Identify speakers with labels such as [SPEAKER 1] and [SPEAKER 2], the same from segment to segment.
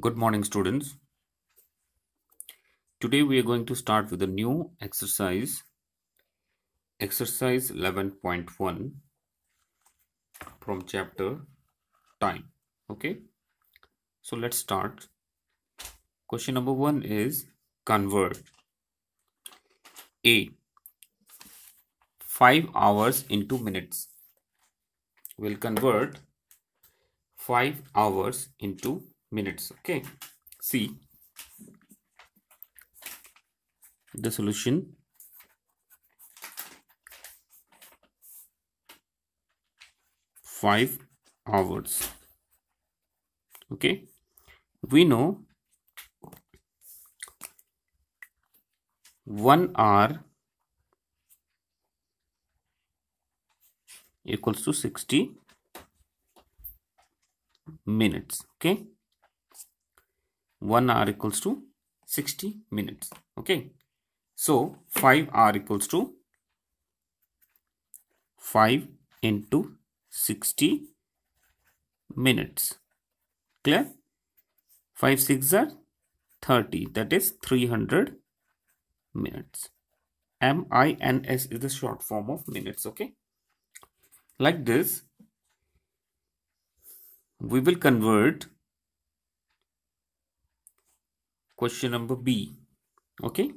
[SPEAKER 1] Good morning students. Today we are going to start with a new exercise. Exercise 11.1 from chapter time. Okay. So let's start. Question number 1 is convert A 5 hours into minutes. We'll convert 5 hours into minutes okay see the solution five hours okay we know one hour equals to 60 minutes okay 1 hour equals to 60 minutes okay so 5 hour equals to 5 into 60 minutes clear 5 6 are 30 that is 300 minutes m i n s is the short form of minutes okay like this we will convert question number B. Okay.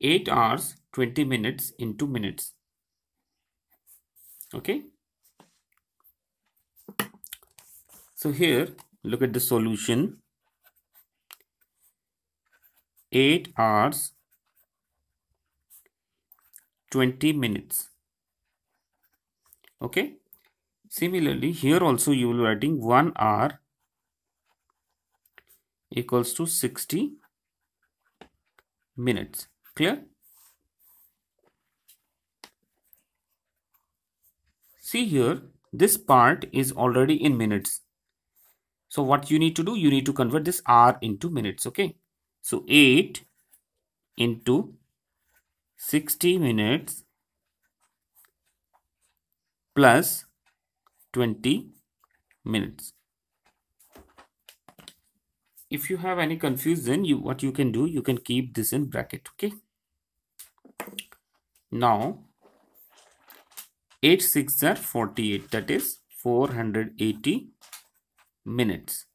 [SPEAKER 1] 8 hours 20 minutes in two minutes. Okay. So here look at the solution. 8 hours 20 minutes. Okay. Similarly here also you will be writing 1 hour equals to 60 minutes clear see here this part is already in minutes so what you need to do you need to convert this hour into minutes okay so 8 into 60 minutes plus 20 minutes if you have any confusion you what you can do you can keep this in bracket okay now 8 6 are 48 that is 480 minutes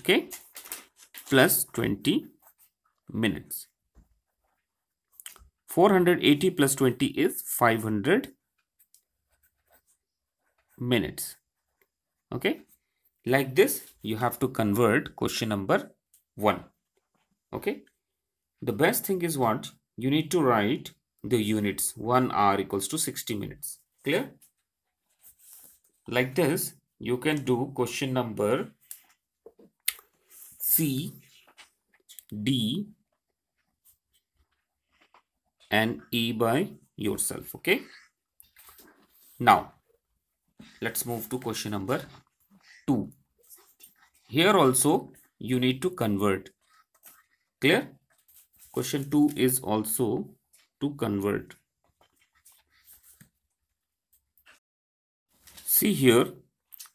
[SPEAKER 1] okay plus 20 minutes 480 plus 20 is 500 minutes okay like this, you have to convert question number 1. Okay. The best thing is what? You need to write the units. 1 hour equals to 60 minutes. Clear? Like this, you can do question number C, D and E by yourself. Okay. Now, let's move to question number 2 here also you need to convert clear question 2 is also to convert see here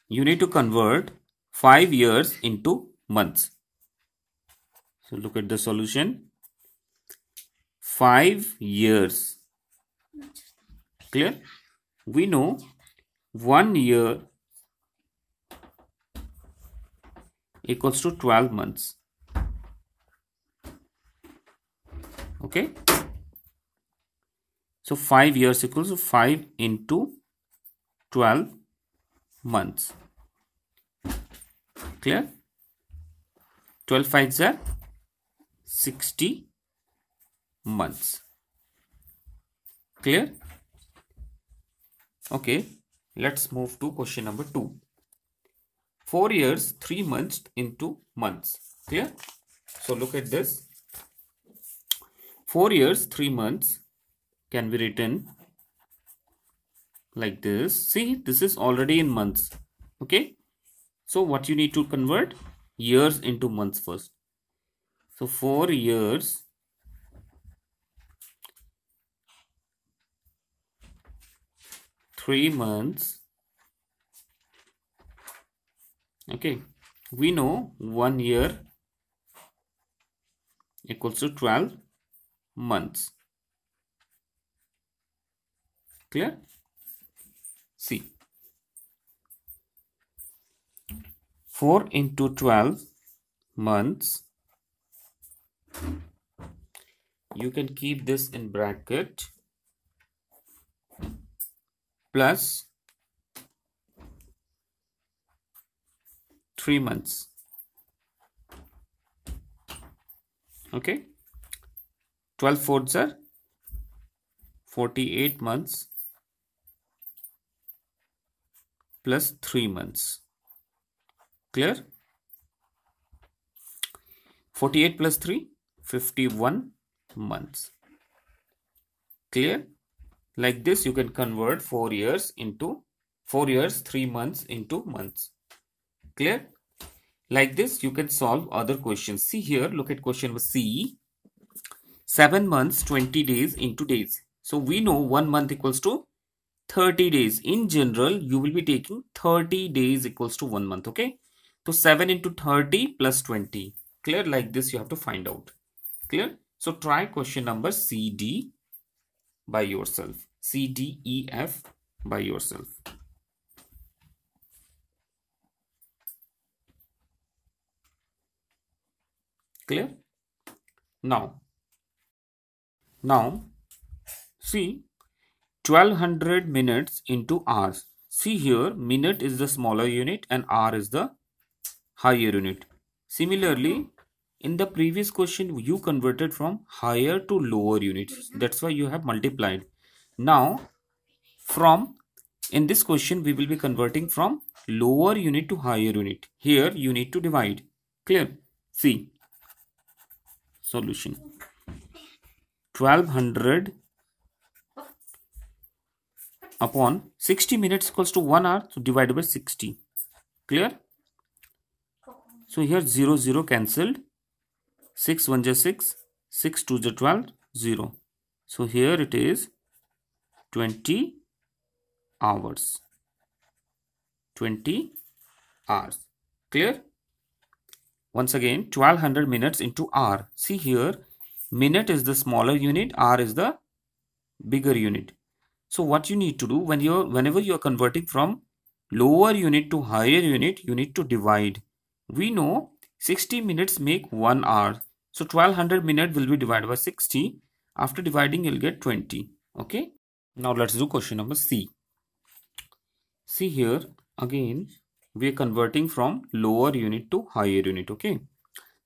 [SPEAKER 1] you need to convert 5 years into months so look at the solution 5 years clear we know 1 year equals to 12 months okay so 5 years equals to 5 into 12 months clear 12 times are 60 months clear okay let's move to question number 2 4 years 3 months into months clear so look at this 4 years 3 months can be written like this see this is already in months okay so what you need to convert years into months first so 4 years three months okay we know one year equals to 12 months clear see 4 into 12 months you can keep this in bracket plus three months okay 12 fourths are 48 months plus 3 months clear 48 plus 3 51 months clear like this you can convert 4 years into 4 years 3 months into months clear like this, you can solve other questions. See here, look at question number C. 7 months, 20 days into days. So we know 1 month equals to 30 days. In general, you will be taking 30 days equals to 1 month. Okay. So 7 into 30 plus 20. Clear? Like this, you have to find out. Clear? So try question number CD by yourself. C, D, E, F by yourself. clear now now see 1200 minutes into hours see here minute is the smaller unit and hour is the higher unit similarly in the previous question you converted from higher to lower units mm-hmm. that's why you have multiplied now from in this question we will be converting from lower unit to higher unit here you need to divide clear see solution 1200 upon 60 minutes equals to 1 hour so divided by 60 clear so here 0 0 cancelled 6 1 just 6 6 2 12 0 so here it is 20 hours 20 hours clear once again 1200 minutes into hour see here minute is the smaller unit hour is the bigger unit so what you need to do when you're whenever you're converting from lower unit to higher unit you need to divide we know 60 minutes make 1 hour so 1200 minutes will be divided by 60 after dividing you'll get 20 okay now let's do question number c see here again we are converting from lower unit to higher unit okay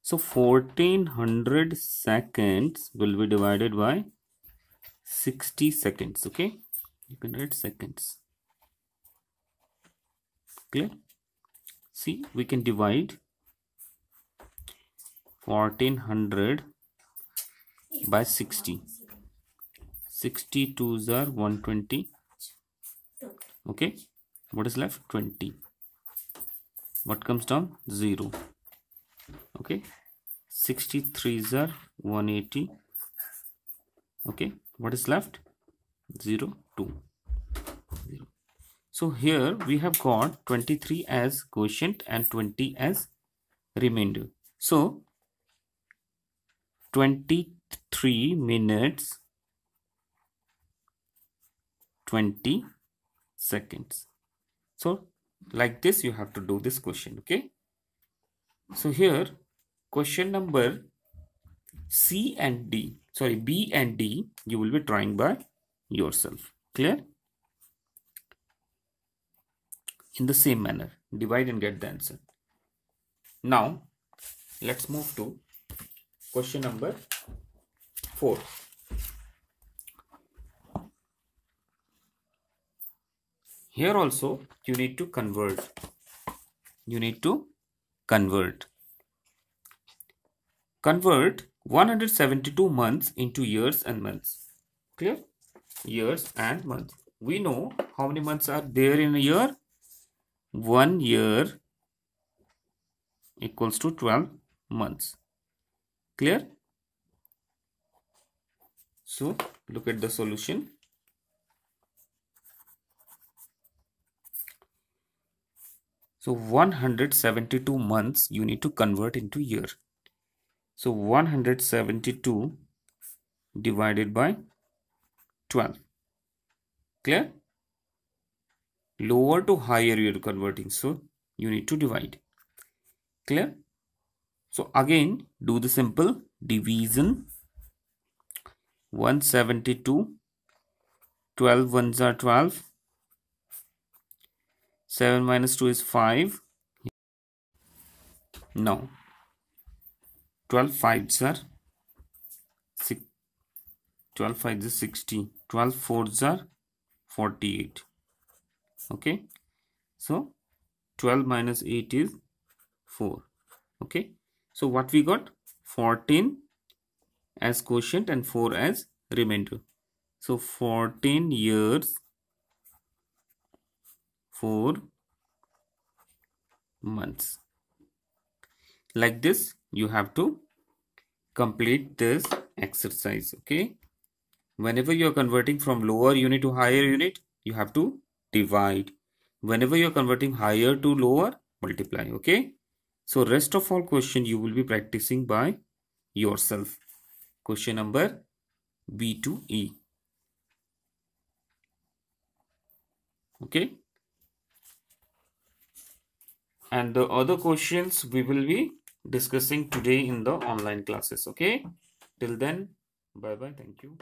[SPEAKER 1] so 1400 seconds will be divided by 60 seconds okay you can write seconds clear see we can divide 1400 by 60 62s are 120 okay what is left 20 what comes down 0 okay 63 are 180 okay what is left 0 2 0 so here we have got 23 as quotient and 20 as remainder so 23 minutes 20 seconds so like this you have to do this question okay so here question number c and d sorry b and d you will be trying by yourself clear in the same manner divide and get the answer now let's move to question number 4 here also you need to convert you need to convert convert 172 months into years and months clear years and months we know how many months are there in a year one year equals to 12 months clear so look at the solution So 172 months you need to convert into year. So 172 divided by 12. Clear? Lower to higher you are converting. So you need to divide. Clear? So again do the simple division. 172. 12 ones are 12. 7 minus 2 is 5 now 12 fives are six, 12 fives is 60 12 fours are 48 okay so 12 minus 8 is 4 okay so what we got 14 as quotient and 4 as remainder so 14 years four months like this you have to complete this exercise okay whenever you are converting from lower unit to higher unit you have to divide whenever you are converting higher to lower multiply okay so rest of all question you will be practicing by yourself question number b to e okay and the other questions we will be discussing today in the online classes okay till then bye bye thank you